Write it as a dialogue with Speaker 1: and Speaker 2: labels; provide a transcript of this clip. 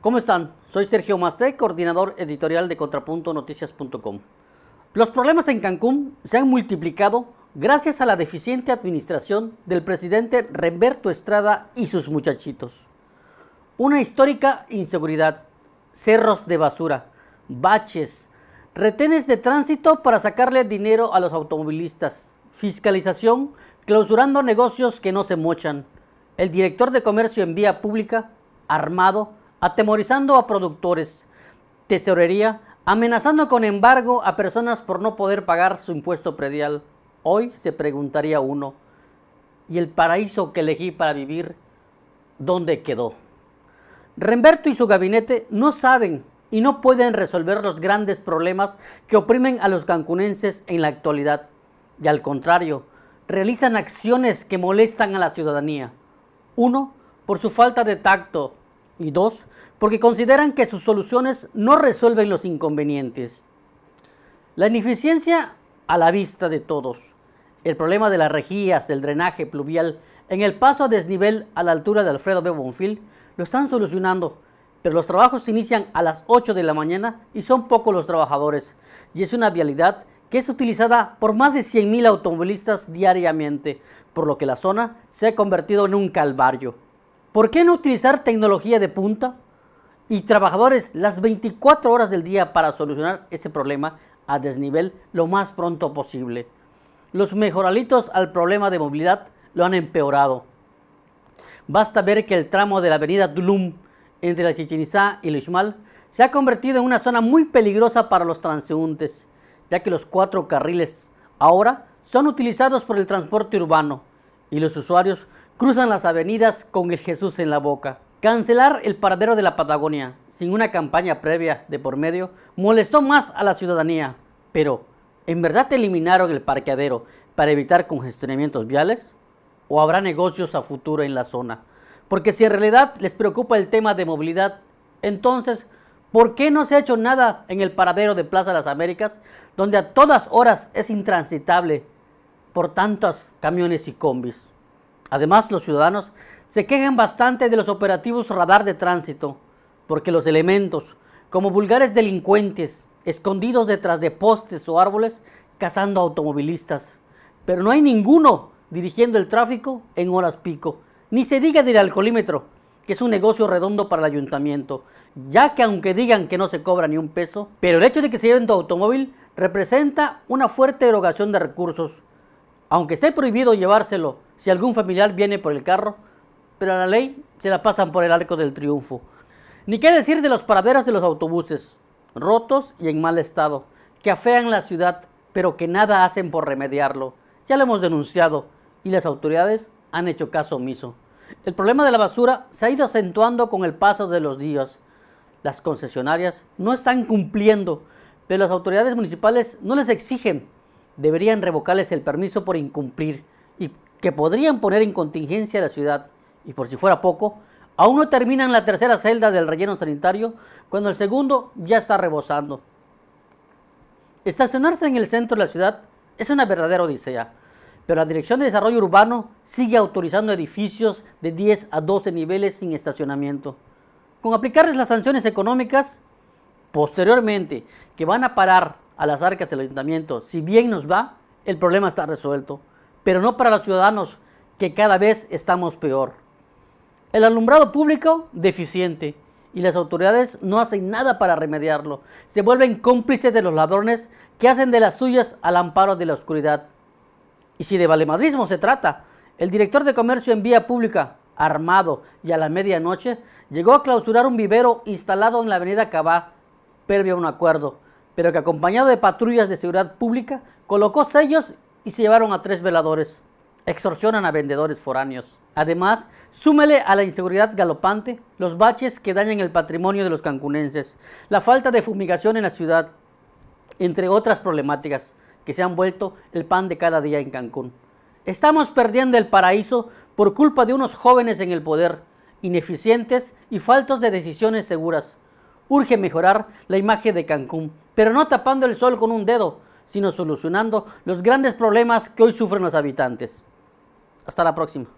Speaker 1: ¿Cómo están? Soy Sergio Masté, coordinador editorial de ContrapuntoNoticias.com. Los problemas en Cancún se han multiplicado gracias a la deficiente administración del presidente Remberto Estrada y sus muchachitos. Una histórica inseguridad, cerros de basura, baches, retenes de tránsito para sacarle dinero a los automovilistas, fiscalización, clausurando negocios que no se mochan. El director de comercio en vía pública, armado, atemorizando a productores, tesorería, amenazando con embargo a personas por no poder pagar su impuesto predial. Hoy se preguntaría uno, ¿y el paraíso que elegí para vivir, dónde quedó? Remberto y su gabinete no saben y no pueden resolver los grandes problemas que oprimen a los cancunenses en la actualidad. Y al contrario, realizan acciones que molestan a la ciudadanía. Uno, por su falta de tacto, y dos, porque consideran que sus soluciones no resuelven los inconvenientes. La ineficiencia a la vista de todos. El problema de las rejillas, del drenaje pluvial, en el paso a desnivel a la altura de Alfredo B. Bonfil, lo están solucionando, pero los trabajos se inician a las 8 de la mañana y son pocos los trabajadores, y es una vialidad que es utilizada por más de 100.000 automovilistas diariamente, por lo que la zona se ha convertido en un calvario. ¿Por qué no utilizar tecnología de punta y trabajadores las 24 horas del día para solucionar ese problema a desnivel lo más pronto posible? Los mejoralitos al problema de movilidad lo han empeorado. Basta ver que el tramo de la avenida Dulum entre la Chichen y el se ha convertido en una zona muy peligrosa para los transeúntes, ya que los cuatro carriles ahora son utilizados por el transporte urbano y los usuarios cruzan las avenidas con el Jesús en la boca. Cancelar el paradero de la Patagonia sin una campaña previa de por medio molestó más a la ciudadanía. Pero, ¿en verdad eliminaron el parqueadero para evitar congestionamientos viales? ¿O habrá negocios a futuro en la zona? Porque si en realidad les preocupa el tema de movilidad, entonces, ¿por qué no se ha hecho nada en el paradero de Plaza de las Américas, donde a todas horas es intransitable por tantos camiones y combis. Además, los ciudadanos se quejan bastante de los operativos radar de tránsito, porque los elementos, como vulgares delincuentes, escondidos detrás de postes o árboles, cazando automovilistas. Pero no hay ninguno dirigiendo el tráfico en horas pico. Ni se diga del alcoholímetro, que es un negocio redondo para el ayuntamiento, ya que aunque digan que no se cobra ni un peso, pero el hecho de que se lleven tu automóvil representa una fuerte erogación de recursos aunque esté prohibido llevárselo si algún familiar viene por el carro, pero a la ley se la pasan por el arco del triunfo. Ni qué decir de los paraderos de los autobuses, rotos y en mal estado, que afean la ciudad, pero que nada hacen por remediarlo. Ya lo hemos denunciado y las autoridades han hecho caso omiso. El problema de la basura se ha ido acentuando con el paso de los días. Las concesionarias no están cumpliendo, pero las autoridades municipales no les exigen deberían revocarles el permiso por incumplir y que podrían poner en contingencia la ciudad. Y por si fuera poco, aún no terminan la tercera celda del relleno sanitario cuando el segundo ya está rebosando. Estacionarse en el centro de la ciudad es una verdadera odisea, pero la Dirección de Desarrollo Urbano sigue autorizando edificios de 10 a 12 niveles sin estacionamiento. Con aplicarles las sanciones económicas, posteriormente, que van a parar a las arcas del ayuntamiento. Si bien nos va, el problema está resuelto, pero no para los ciudadanos, que cada vez estamos peor. El alumbrado público, deficiente, y las autoridades no hacen nada para remediarlo. Se vuelven cómplices de los ladrones que hacen de las suyas al amparo de la oscuridad. Y si de valemadrismo se trata, el director de comercio en vía pública, armado y a la medianoche, llegó a clausurar un vivero instalado en la avenida Cabá, ...perdió a un acuerdo pero que acompañado de patrullas de seguridad pública colocó sellos y se llevaron a tres veladores. Extorsionan a vendedores foráneos. Además, súmele a la inseguridad galopante los baches que dañan el patrimonio de los cancunenses, la falta de fumigación en la ciudad, entre otras problemáticas que se han vuelto el pan de cada día en Cancún. Estamos perdiendo el paraíso por culpa de unos jóvenes en el poder, ineficientes y faltos de decisiones seguras. Urge mejorar la imagen de Cancún, pero no tapando el sol con un dedo, sino solucionando los grandes problemas que hoy sufren los habitantes. Hasta la próxima.